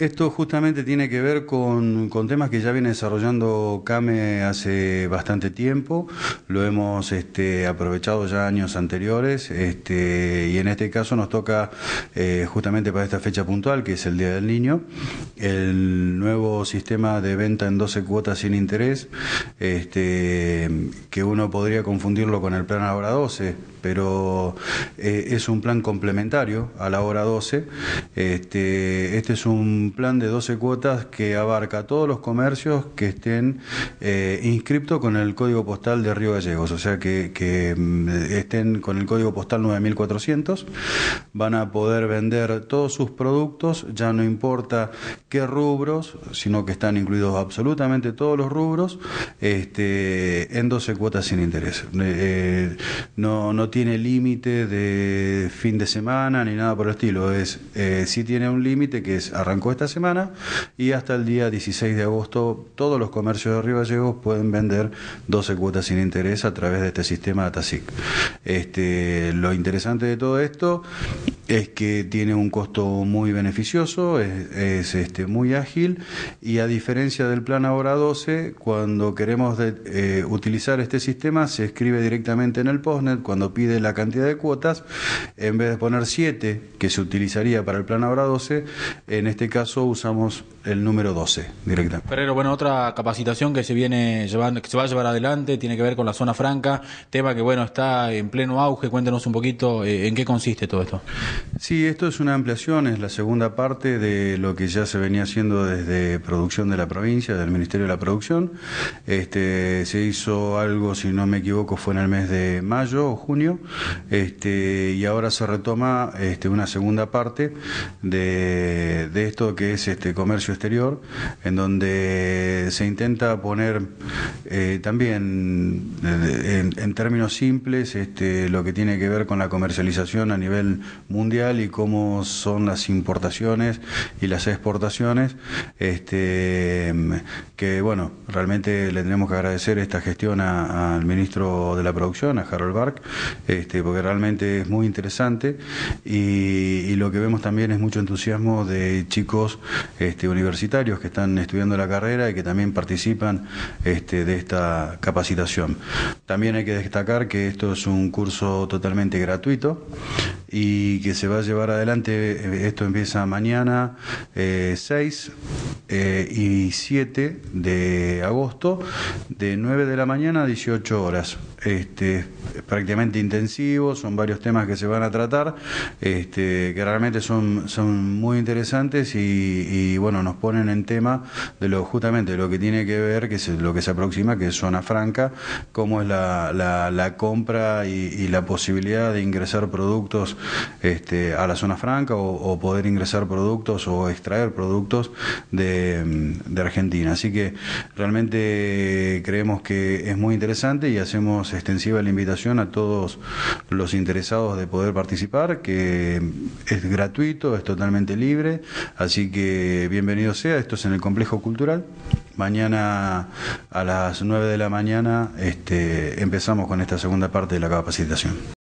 Esto justamente tiene que ver con, temas que ya viene desarrollando CAME hace bastante tiempo, lo hemos este, aprovechado ya años anteriores este, y en este caso nos toca eh, justamente para esta fecha puntual, que es el Día del Niño, el nuevo sistema de venta en 12 cuotas sin interés, este, que uno podría confundirlo con el plan Ahora 12, pero eh, es un plan complementario a la Hora 12. este es un plan de 12 cuotas que abarca todos los comercios que estén eh, con el código postal de Río Gallegos, o sea que, mm, estén con el código postal 9400, van a poder vender todos sus productos, ya no importa qué rubros, sino que están incluidos absolutamente todos los rubros, este, en 12 cuotas sin interés. Eh, eh, no, tiene límite de fin de semana ni nada por el estilo, es eh, sí tiene un límite que es arrancó esta semana y hasta el día 16 de agosto todos los comercios de Río Gallegos pueden vender 12 cuotas sin interés a través de este sistema TASIC. Este, lo interesante de todo esto es que tiene un costo muy beneficioso, es, este, muy ágil y a diferencia del plan ahora 12, cuando queremos eh, utilizar este sistema se escribe directamente en el postnet cuando pide la cantidad de cuotas, en vez de poner 7 que se utilizaría para el plan ahora 12, en este caso usamos el número 12 directamente. Ferrero, bueno, otra capacitación que se viene llevando, que se va a llevar adelante tiene que ver con la zona franca, tema que bueno está en pleno auge, cuéntenos un poquito eh, en qué consiste todo esto. Sí, esto es una ampliación, es la segunda parte de lo que ya se venía haciendo desde producción de la provincia, del Ministerio de la Producción. Este, se hizo algo, si no me equivoco, fue en el mes de mayo o junio, este, y ahora se retoma este, una segunda parte de, esto que es este comercio exterior, en donde se intenta poner eh, también en, términos simples este, lo que tiene que ver con la comercialización a nivel mundial y cómo son las importaciones y las exportaciones, este, que bueno, realmente le tenemos que agradecer esta gestión al ministro de la producción, a Harold Bark, este, porque realmente es muy interesante y, lo que vemos también es mucho entusiasmo de chicos este, universitarios que están estudiando la carrera y que también participan de esta capacitación. También hay que destacar que esto es un curso totalmente gratuito y que se va a llevar adelante, eh, esto empieza mañana 6, eh, eh, y 7 de agosto, de 9 de la mañana a 18 horas. Este, es prácticamente intensivo, son varios temas que se van a tratar, este, que realmente son, son muy interesantes y, bueno, nos ponen en tema de lo justamente lo que tiene que ver, que es lo que se aproxima, que es zona franca, cómo es la, compra y, la posibilidad de ingresar productos este, a la zona franca o poder ingresar productos o extraer productos de de, Argentina. Así que realmente creemos que es muy interesante y hacemos extensiva la invitación a todos los interesados de poder participar, que es gratuito, es totalmente libre, así que bienvenido sea, esto es en el Complejo Cultural. Mañana a las 9 de la mañana este, empezamos con esta segunda parte de la capacitación.